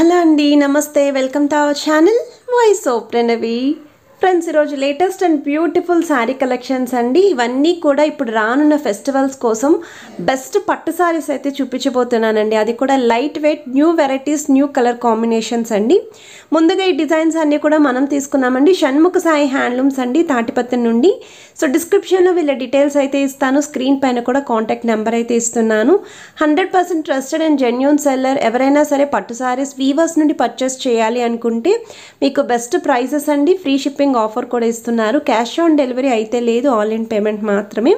hello అండి నమస్తే welcome to our channel voice of Pranavi friends ఈరోజు latest and beautiful sari collections అండి ఇవన్నీ కూడా ఇప్పుడు రానున్న ఫెస్టివల్స్ కోసం బెస్ట్ పట్టు శారీస్ అయితే చూపించబోతున్నానండి అది కూడా light weight new varieties new colour combinations అండి ముందుగా ఈ డిజైన్స్ అన్నీ కూడా మనం తీసుకున్నామండి షణ్ముఖ సాయి హ్యాండ్లూమ్స్ అండి తాటిపత్తి నుండి సో డిస్క్రిప్షన్లో వీళ్ళ డీటెయిల్స్ అయితే ఇస్తాను స్క్రీన్ పైన కూడా కాంటాక్ట్ నెంబర్ అయితే ఇస్తున్నాను hundred percent trusted and genuine seller ఎవరైనా సరే పట్టు శారీస్ వీవర్స్ నుండి పర్చేస్ చేయాలి అనుకుంటే మీకు బెస్ట్ ప్రైసెస్ అండి ఫ్రీ షిప్పింగ్ షిప్పింగ్ ఆఫర్ కూడా ఇస్తున్నారు క్యాష్ ఆన్ డెలివరీ అయితే లేదు ఆన్లైన్ పేమెంట్ మాత్రమే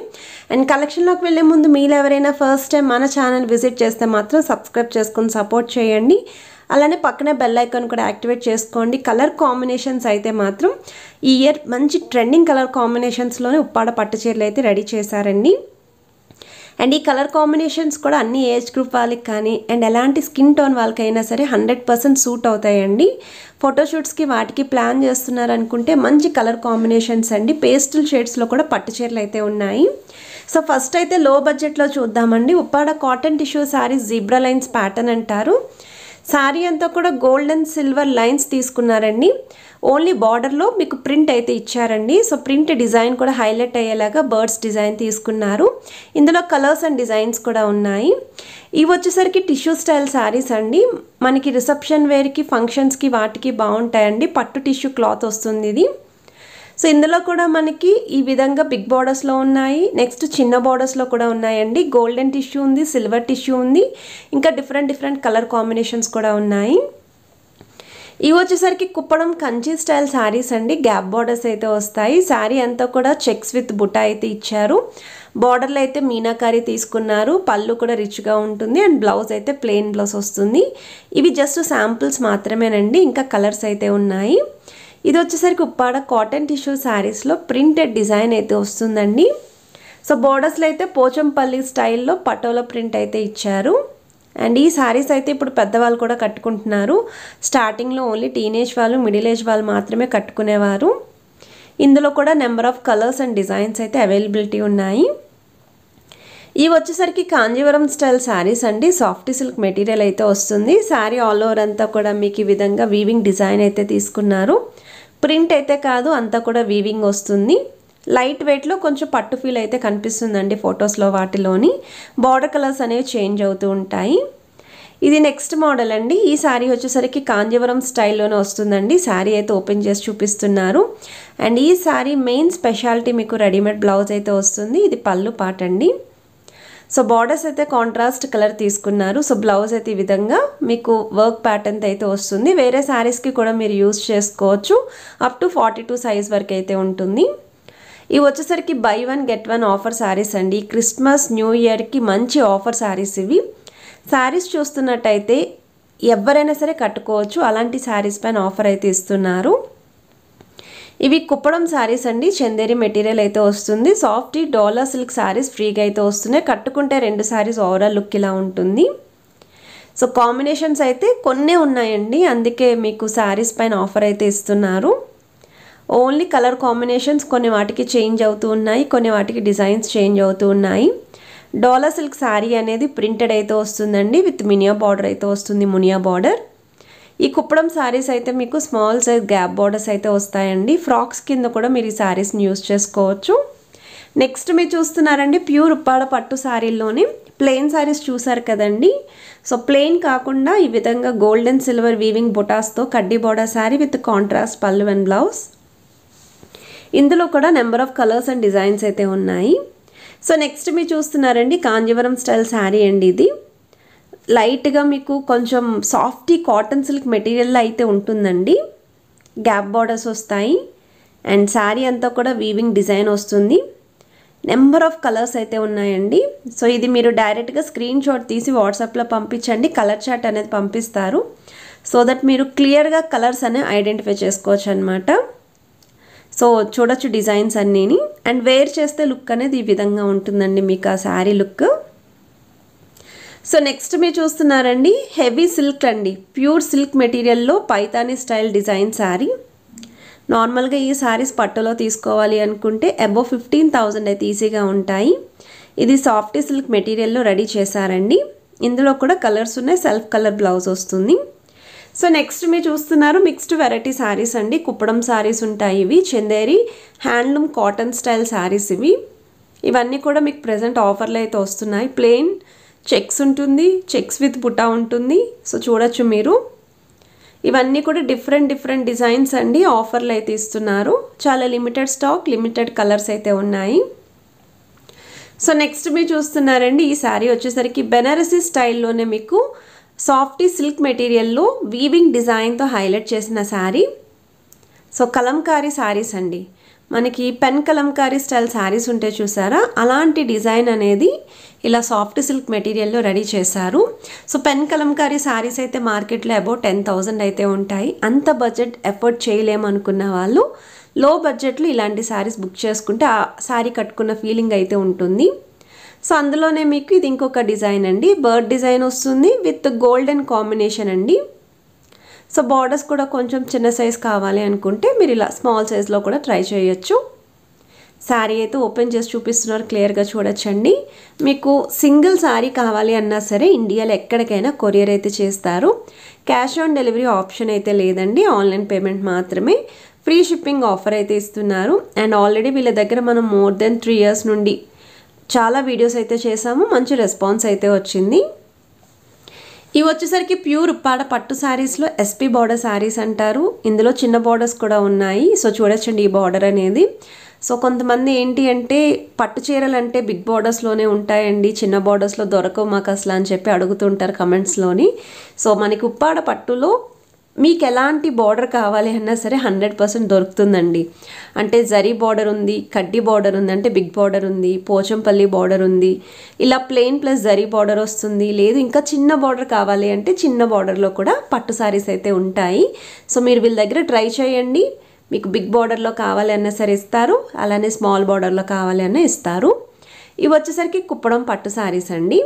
అండ్ కలెక్షన్లోకి వెళ్ళే ముందు మీరు ఎవరైనా ఫస్ట్ టైం మన ఛానల్ విజిట్ చేస్తే మాత్రం సబ్స్క్రైబ్ చేసుకుని సపోర్ట్ చేయండి అలానే పక్కనే బెల్ ఐకాన్ కూడా యాక్టివేట్ చేసుకోండి కలర్ కాంబినేషన్స్ అయితే మాత్రం ఈ ఇయర్ మంచి ట్రెండింగ్ కలర్ కాంబినేషన్స్లోనే ఉప్పాడ పట్టు చీరలు అయితే రెడీ చేశారండి అండ్ ఈ కలర్ కాంబినేషన్స్ కూడా అన్ని ఏజ్ గ్రూప్ వాళ్ళకి కానీ అండ్ ఎలాంటి స్కిన్ టోన్ వాళ్ళకైనా సరే హండ్రెడ్ పర్సెంట్ సూట్ అవుతాయండి ఫోటోషూట్స్కి వాటికి ప్లాన్ చేస్తున్నారనుకుంటే మంచి కలర్ కాంబినేషన్స్ అండి పేస్టల్ షేడ్స్లో కూడా పట్టు చీరలు అయితే ఉన్నాయి సో ఫస్ట్ అయితే లో బడ్జెట్లో చూద్దామండి Uppada cotton tissue saris zebra lines pattern అంటారు శారీ అంతా కూడా గోల్డ్ అండ్ సిల్వర్ లైన్స్ తీసుకున్నారండి ఓన్లీ బార్డర్లో మీకు ప్రింట్ అయితే ఇచ్చారండి సో ప్రింట్ డిజైన్ కూడా హైలైట్ అయ్యేలాగా బర్డ్స్ డిజైన్ తీసుకున్నారు ఇందులో కలర్స్ అండ్ డిజైన్స్ కూడా ఉన్నాయి ఇవి వచ్చేసరికి టిష్యూ స్టైల్ శారీస్ అండి మనకి రిసెప్షన్ వేర్కి ఫంక్షన్స్కి వాటికి బాగుంటాయండి పట్టు టిష్యూ క్లాత్ వస్తుంది ఇది సో ఇందులో కూడా మనకి ఈ విధంగా బిగ్ బార్డర్స్లో ఉన్నాయి నెక్స్ట్ చిన్న బార్డర్స్లో కూడా ఉన్నాయండి గోల్డెన్ టిష్యూ ఉంది సిల్వర్ టిష్యూ ఉంది ఇంకా డిఫరెంట్ డిఫరెంట్ కలర్ కాంబినేషన్స్ కూడా ఉన్నాయి ఇవి వచ్చేసరికి కుప్పడం కంచి స్టైల్ శారీస్ అండి గ్యాప్ బార్డర్స్ అయితే వస్తాయి శారీ అంతా కూడా చెక్స్ విత్ బుటా అయితే ఇచ్చారు బార్డర్లో అయితే మీనాకారి తీసుకున్నారు పళ్ళు కూడా రిచ్గా ఉంటుంది అండ్ బ్లౌజ్ అయితే ప్లెయిన్ బ్లౌజ్ వస్తుంది ఇవి జస్ట్ శాంపుల్స్ మాత్రమేనండి ఇంకా కలర్స్ అయితే ఉన్నాయి ఇది వచ్చేసరికి ఉప్పాడ కాటన్ టిష్యూ శారీస్లో ప్రింటెడ్ డిజైన్ అయితే వస్తుందండి సో బోర్డర్స్లో అయితే పోచంపల్లి స్టైల్లో పటోల ప్రింట్ అయితే ఇచ్చారు అండ్ ఈ శారీస్ అయితే ఇప్పుడు పెద్దవాళ్ళు కూడా కట్టుకుంటున్నారు స్టార్టింగ్లో ఓన్లీ టీనేజ్ వాళ్ళు మిడిల్ ఏజ్ వాళ్ళు మాత్రమే కట్టుకునేవారు ఇందులో కూడా number of colours and designs అయితే అవైలబిలిటీ ఉన్నాయి ఇవి వచ్చేసరికి కాంజీవరం స్టైల్ శారీస్ అండి సాఫ్ట్ సిల్క్ మెటీరియల్ అయితే వస్తుంది శారీ ఆల్ ఓవర్ అంతా కూడా మీకు ఈ విధంగా వీవింగ్ డిజైన్ అయితే తీసుకున్నారు ప్రింట్ అయితే కాదు అంతా కూడా వీవింగ్ వస్తుంది లైట్ వెయిట్లో కొంచెం పట్టు ఫీల్ అయితే కనిపిస్తుందండి ఫొటోస్లో వాటిలోని బార్డర్ కలర్స్ అనేవి చేంజ్ అవుతూ ఉంటాయి ఇది నెక్స్ట్ మోడల్ అండి ఈ శారీ వచ్చేసరికి కాంజీవరం స్టైల్లోనే వస్తుందండి శారీ అయితే ఓపెన్ చేసి చూపిస్తున్నారు అండ్ ఈ శారీ మెయిన్ స్పెషాలిటీ మీకు రెడీమేడ్ బ్లౌజ్ అయితే వస్తుంది ఇది పళ్ళు పాట అండి సో బార్డర్స్ అయితే కాంట్రాస్ట్ కలర్ తీసుకున్నారు సో బ్లౌజ్ అయితే ఈ విధంగా మీకు వర్క్ ప్యాటర్న్ అయితే వస్తుంది వేరే శారీస్కి కూడా మీరు యూజ్ చేసుకోవచ్చు up to forty two size వరకు అయితే ఉంటుంది ఇవి వచ్చేసరికి buy one get one offer saris అండి క్రిస్మస్ న్యూ ఇయర్కి మంచి ఆఫర్ శారీస్ ఇవి శారీస్ చూస్తున్నట్టయితే ఎవరైనా సరే కట్టుకోవచ్చు అలాంటి శారీస్ పైన ఆఫర్ అయితే ఇస్తున్నారు ఇవి కుప్పడం శారీస్ అండి చందేరి మెటీరియల్ అయితే వస్తుంది సాఫ్ట్ డోలా సిల్క్ శారీస్ ఫ్రీగా అయితే వస్తున్నాయి కట్టుకుంటే రెండు శారీస్ ఓవరాల్ లుక్ ఇలా ఉంటుంది సో కాంబినేషన్స్ అయితే కొన్నే ఉన్నాయండి అందుకే మీకు శారీస్ పైన ఆఫర్ అయితే ఇస్తున్నారు ఓన్లీ కలర్ కాంబినేషన్స్ కొన్ని వాటికి చేంజ్ అవుతూ ఉన్నాయి కొన్ని వాటికి డిజైన్స్ చేంజ్ అవుతూ ఉన్నాయి డోలా సిల్క్ శారీ అనేది ప్రింటెడ్ అయితే వస్తుందండి విత్ మినియా బార్డర్ అయితే వస్తుంది మునియా బార్డర్ ఈ కుప్పడం శారీస్ అయితే మీకు స్మాల్ సైజ్ గ్యాప్ బార్డర్స్ అయితే వస్తాయండి ఫ్రాక్స్ కింద కూడా మీరు ఈ శారీస్ని యూస్ చేసుకోవచ్చు నెక్స్ట్ మీరు చూస్తున్నారండి ప్యూర్ ఉప్పాడ పట్టు శారీల్లోనే ప్లెయిన్ శారీస్ చూసారు కదండి సో ప్లెయిన్ కాకుండా ఈ విధంగా గోల్డ్ అండ్ సిల్వర్ వీవింగ్ బొటాస్తో కడ్డీ బోడా శారీ విత్ కాంట్రాస్ట్ పళ్ళు అండ్ బ్లౌజ్ ఇందులో కూడా number of colours and designs అయితే ఉన్నాయి సో నెక్స్ట్ మీరు చూస్తున్నారండి కాంజీవరం స్టైల్ శారీ అండి ఇది లైట్గా మీకు కొంచెం సాఫ్టీ కాటన్ సిల్క్ మెటీరియల్లో అయితే ఉంటుందండి గ్యాప్ బార్డర్స్ వస్తాయి అండ్ శారీ అంతా కూడా వీవింగ్ డిజైన్ వస్తుంది నెంబర్ ఆఫ్ కలర్స్ అయితే ఉన్నాయండి సో ఇది మీరు డైరెక్ట్గా స్క్రీన్ షాట్ తీసి వాట్సాప్లో పంపించండి కలర్ చార్ట్ అనేది పంపిస్తారు సో దట్ మీరు క్లియర్గా కలర్స్ అనేవి ఐడెంటిఫై చేసుకోవచ్చు అనమాట సో చూడొచ్చు డిజైన్స్ అన్నీని అండ్ వేర్ చేస్తే లుక్ అనేది ఈ విధంగా ఉంటుందండి మీకు ఆ శారీ లుక్ సో నెక్స్ట్ మీరు చూస్తున్నారండి హెవీ సిల్క్ అండి ప్యూర్ సిల్క్ మెటీరియల్లో పైతానీ స్టైల్ డిజైన్ శారీ నార్మల్గా ఈ శారీస్ పట్టులో తీసుకోవాలి అనుకుంటే అబోవ్ ఫిఫ్టీన్ థౌజండ్ అయితే ఈజీగా ఉంటాయి ఇది సాఫ్ట్ సిల్క్ మెటీరియల్లో రెడీ చేశారండి ఇందులో కూడా కలర్స్ ఉన్నాయి సెల్ఫ్ కలర్ బ్లౌజ్ వస్తుంది సో నెక్స్ట్ మీరు చూస్తున్నారు మిక్స్డ్ వెరైటీ శారీస్ అండి కుప్పడం శారీస్ ఉంటాయి ఇవి Chanderi handloom cotton style saris ఇవి ఇవన్నీ కూడా మీకు ప్రజెంట్ ఆఫర్లు అయితే వస్తున్నాయి ప్లెయిన్ చెక్స్ ఉంటుంది చెక్స్ విత్ బుటా ఉంటుంది సో చూడొచ్చు మీరు ఇవన్నీ కూడా డిఫరెంట్ డిఫరెంట్ డిజైన్స్ అండి ఆఫర్లు అయితే ఇస్తున్నారు చాలా లిమిటెడ్ స్టాక్ లిమిటెడ్ కలర్స్ అయితే ఉన్నాయి సో నెక్స్ట్ మీరు చూస్తున్నారండి ఈ శారీ వచ్చేసరికి బెనారసీ స్టైల్లోనే మీకు సాఫ్టీ సిల్క్ మెటీరియల్లో వీవింగ్ డిజైన్తో హైలైట్ చేసిన శారీ సో కలంకారీ శారీస్ అండి మనకి పెన్ కలంకారీ స్టైల్ శారీస్ ఉంటే చూసారా అలాంటి డిజైన్ అనేది ఇలా సాఫ్ట్ సిల్క్ మెటీరియల్లో రెడీ చేశారు సో పెన్ కలంకారీ శారీస్ అయితే మార్కెట్లో అబౌట్ టెన్ థౌజండ్ అయితే ఉంటాయి అంత బడ్జెట్ ఎఫర్ట్ చేయలేమనుకున్న వాళ్ళు లో బడ్జెట్లో ఇలాంటి శారీస్ బుక్ చేసుకుంటే ఆ శారీ కట్టుకున్న ఫీలింగ్ అయితే ఉంటుంది సో అందులోనే మీకు ఇది ఇంకొక డిజైన్ అండి బర్డ్ డిజైన్ వస్తుంది విత్ గోల్డెన్ కాంబినేషన్ అండి సో బార్డర్స్ కూడా కొంచెం చిన్న సైజ్ కావాలి అనుకుంటే మీరు ఇలా స్మాల్ సైజ్లో కూడా ట్రై చేయొచ్చు శారీ అయితే ఓపెన్ చేసి చూపిస్తున్నారు క్లియర్గా చూడొచ్చండి మీకు సింగిల్ శారీ కావాలి అన్నా సరే ఇండియాలో ఎక్కడికైనా కొరియర్ అయితే చేస్తారు క్యాష్ ఆన్ డెలివరీ ఆప్షన్ అయితే లేదండి ఆన్లైన్ పేమెంట్ మాత్రమే ఫ్రీ షిప్పింగ్ ఆఫర్ అయితే ఇస్తున్నారు అండ్ ఆల్రెడీ వీళ్ళ దగ్గర మనం మోర్ దెన్ త్రీ ఇయర్స్ నుండి చాలా వీడియోస్ అయితే చేసాము మంచి రెస్పాన్స్ అయితే వచ్చింది ఇవి వచ్చేసరికి ప్యూర్ ఉప్పాడ పట్టు శారీస్లో ఎస్పీ బార్డర్ శారీస్ అంటారు ఇందులో చిన్న బార్డర్స్ కూడా ఉన్నాయి సో చూడొచ్చండి ఈ బార్డర్ అనేది సో కొంతమంది ఏంటి అంటే పట్టు చీరలు అంటే బిగ్ బార్డర్స్లోనే ఉంటాయండి చిన్న బార్డర్స్లో దొరకవు మాకు అసలు అని చెప్పి అడుగుతుంటారు కమెంట్స్లోని సో మనకి ఉప్పాడ పట్టులో మీకు ఎలాంటి బార్డర్ కావాలి అన్నా సరే హండ్రెడ్ పర్సెంట్ దొరుకుతుందండి అంటే జరి బార్డర్ ఉంది కడ్డీ బార్డర్ ఉంది అంటే బిగ్ బార్డర్ ఉంది పోచంపల్లి బార్డర్ ఉంది ఇలా ప్లెయిన్ ప్లస్ జరీ బార్డర్ వస్తుంది లేదు ఇంకా చిన్న బార్డర్ కావాలి అంటే చిన్న బార్డర్లో కూడా పట్టు సారీస్ అయితే ఉంటాయి సో మీరు వీళ్ళ దగ్గర ట్రై చేయండి మీకు బిగ్ బార్డర్లో కావాలి అన్నా సరే ఇస్తారు అలానే స్మాల్ బార్డర్లో కావాలి అన్నా ఇస్తారు ఇవి వచ్చేసరికి కుప్పడం పట్టు సారీస్ అండి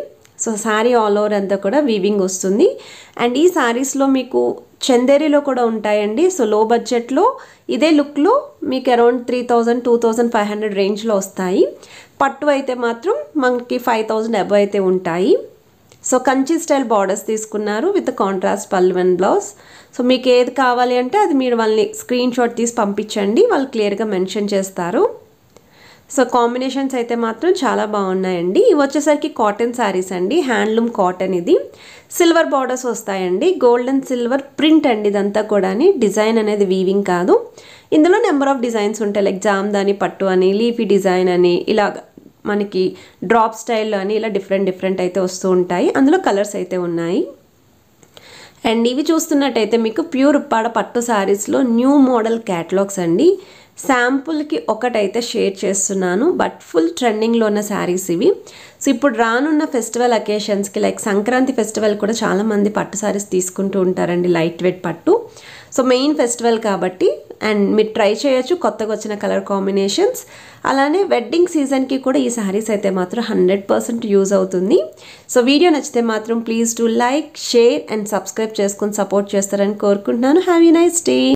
సో శారీ ఆల్ ఓవర్ అంతా కూడా వీవింగ్ వస్తుంది అండ్ ఈ శారీస్లో మీకు చందేరిలో కూడా ఉంటాయండి సో లో బడ్జెట్లో ఇదే లుక్లో మీకు around three thousand two thousand five hundred రేంజ్లో వస్తాయి పట్టు అయితే మాత్రం మనకి ఫైవ్ థౌజండ్ అబవ్ అయితే ఉంటాయి సో కంచి స్టైల్ బార్డర్స్ తీసుకున్నారు విత్ కాంట్రాస్ట్ పల్వన్ బ్లౌజ్ సో మీకు ఏది కావాలి అంటే అది మీరు వాళ్ళని స్క్రీన్ షాట్ తీసి పంపించండి వాళ్ళు క్లియర్గా మెన్షన్ చేస్తారు సో కాంబినేషన్స్ అయితే మాత్రం చాలా బాగున్నాయండి ఇవి వచ్చేసరికి కాటన్ శారీస్ అండి హ్యాండ్లూమ్ కాటన్ ఇది సిల్వర్ బార్డర్స్ వస్తాయండి గోల్డ్ అండ్ సిల్వర్ ప్రింట్ అండి ఇదంతా కూడా డిజైన్ అనేది వీవింగ్ కాదు ఇందులో నెంబర్ ఆఫ్ డిజైన్స్ ఉంటాయి లైక్ జామ్దాని పట్టు అని లీఫీ డిజైన్ అని ఇలా మనకి డ్రాప్ స్టైల్లో అని ఇలా డిఫరెంట్ డిఫరెంట్ అయితే వస్తూ ఉంటాయి అందులో కలర్స్ అయితే ఉన్నాయి అండ్ ఇవి చూస్తున్నట్టయితే మీకు ప్యూర్ ఉప్పాడ పట్టు శారీస్లో న్యూ మోడల్ క్యాటలాగ్స్ అండి శాంపుల్కి ఒకటైతే షేర్ చేస్తున్నాను బట్ ఫుల్ ట్రెండింగ్లో ఉన్న శారీస్ ఇవి సో ఇప్పుడు రానున్న ఫెస్టివల్ అకేషన్స్కి లైక్ సంక్రాంతి ఫెస్టివల్ కూడా చాలామంది పట్టు శారీస్ తీసుకుంటూ ఉంటారండి లైట్ వెయిట్ పట్టు సో మెయిన్ ఫెస్టివల్ కాబట్టి అండ్ మీరు ట్రై చేయొచ్చు కొత్తగా వచ్చిన కలర్ కాంబినేషన్స్ అలానే వెడ్డింగ్ సీజన్కి కూడా ఈ శారీస్ అయితే మాత్రం హండ్రెడ్ పర్సెంట్ యూజ్ అవుతుంది సో వీడియో నచ్చితే మాత్రం please to like share and subscribe చేసుకుని సపోర్ట్ చేస్తారని కోరుకుంటున్నాను హ్యావ్ యూ నైస్ డే